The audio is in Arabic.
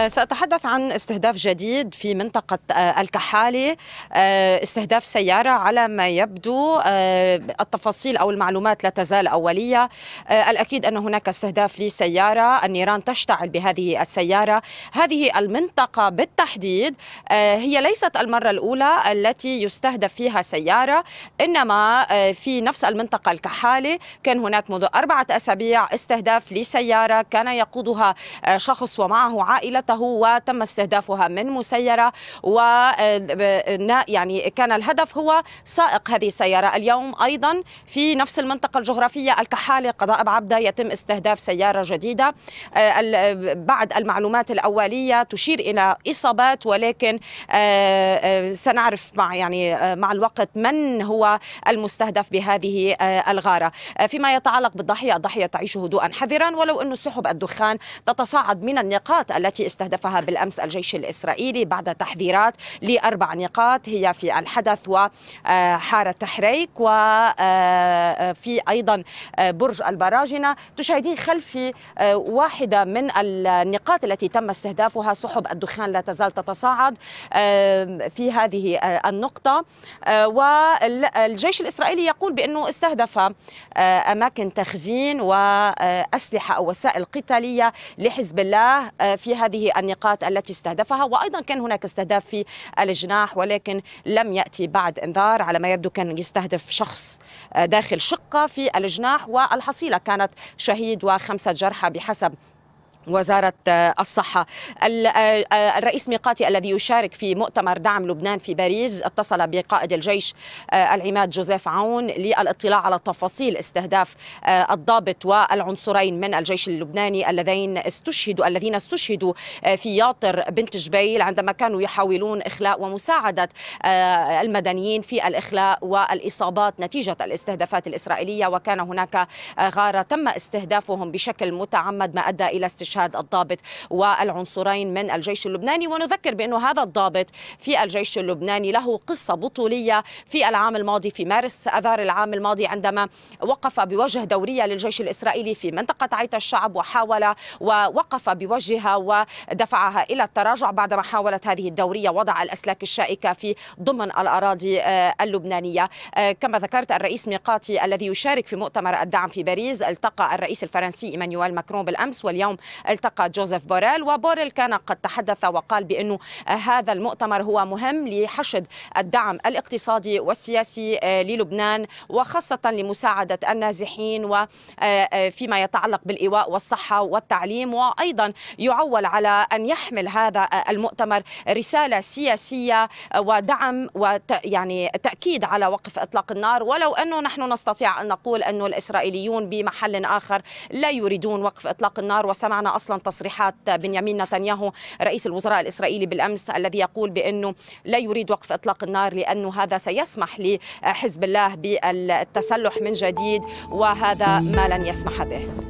آه، سأتحدث عن استهداف جديد في منطقة آه، الكحالة آه، استهداف سيارة على ما يبدو التفاصيل أو المعلومات لا تزال أولية الأكيد أن هناك استهداف لسيارة النيران تشتعل بهذه السيارة هذه المنطقة بالتحديد هي ليست المرة الأولى التي يستهدف فيها سيارة إنما في نفس المنطقة الكحالة كان هناك منذ أربعة أسابيع استهداف لسيارة كان يقودها شخص ومعه عائلة ضبطه وتم استهدافها من مسيرة و آه، يعني كان الهدف هو سائق هذه السيارة اليوم أيضا في نفس المنطقة الجغرافية الكحالة قضاء عبدة يتم استهداف سيارة جديدة آه، آه، بعد المعلومات الأولية تشير إلى إصابات ولكن سنعرف مع يعني مع الوقت من هو المستهدف بهذه الغارة فيما يتعلق بالضحية الضحية تعيش هدوءا حذرا ولو أن سحب الدخان تتصاعد من النقاط التي استهدفها بالأمس الجيش الإسرائيلي بعد تحذيرات لأربع نقاط هي في الحدث وحارة آه، تحريك وفي آه، آه، أيضا برج البراجنة تشاهدين خلفي واحدة من النقاط التي تم استهدافها سحب الدخان لا تزال تتصاعد في هذه النقطة والجيش الإسرائيلي يقول بأنه استهدف أماكن تخزين وأسلحة أو وسائل قتالية لحزب الله في هذه هذه النقاط التي استهدفها وايضا كان هناك استهداف في الجناح ولكن لم ياتي بعد انذار على ما يبدو كان يستهدف شخص داخل شقه في الجناح والحصيله كانت شهيد وخمسه جرحى بحسب وزارة آه، الصحة آه، آه، الرئيس ميقاتي الذي يشارك في مؤتمر دعم لبنان في باريس اتصل بقائد الجيش العماد جوزيف عون للاطلاع على تفاصيل استهداف الضابط والعنصرين من الجيش اللبناني الذين استشهدوا الذين استشهدوا في ياطر بنت جبيل عندما كانوا يحاولون إخلاء ومساعدة المدنيين في الإخلاء والإصابات نتيجة الاستهدافات الإسرائيلية وكان هناك غارة تم استهدافهم بشكل متعمد ما أدى إلى استشهاد استشهاد الضابط والعنصرين من الجيش اللبناني ونذكر بأنه هذا الضابط في الجيش اللبناني له قصة بطولية في العام الماضي في مارس أذار العام الماضي عندما وقف بوجه دورية للجيش الإسرائيلي في منطقة عيت الشعب وحاول ووقف بوجهها ودفعها إلى التراجع بعدما حاولت هذه الدورية وضع الأسلاك الشائكة في ضمن الأراضي آه، اللبنانية آه، كما ذكرت الرئيس ميقاتي الذي يشارك في مؤتمر الدعم في باريس التقى الرئيس الفرنسي إيمانويل ماكرون بالأمس واليوم التقى جوزيف بوريل وبوريل كان قد تحدث وقال بأنه هذا المؤتمر هو مهم لحشد الدعم الاقتصادي والسياسي آه، للبنان وخاصة لمساعدة النازحين وفيما آه، آه، يتعلق بالإيواء والصحة والتعليم وأيضا يعول على أن يحمل هذا المؤتمر رسالة سياسية ودعم يعني تأكيد على وقف إطلاق النار ولو أنه نحن نستطيع أن نقول أن الإسرائيليون بمحل آخر لا يريدون وقف إطلاق النار وسمعنا اصلا تصريحات بنيامين نتنياهو رئيس الوزراء الاسرائيلي بالامس الذي يقول بانه لا يريد وقف اطلاق النار لانه هذا سيسمح لحزب الله بالتسلح من جديد وهذا ما لن يسمح به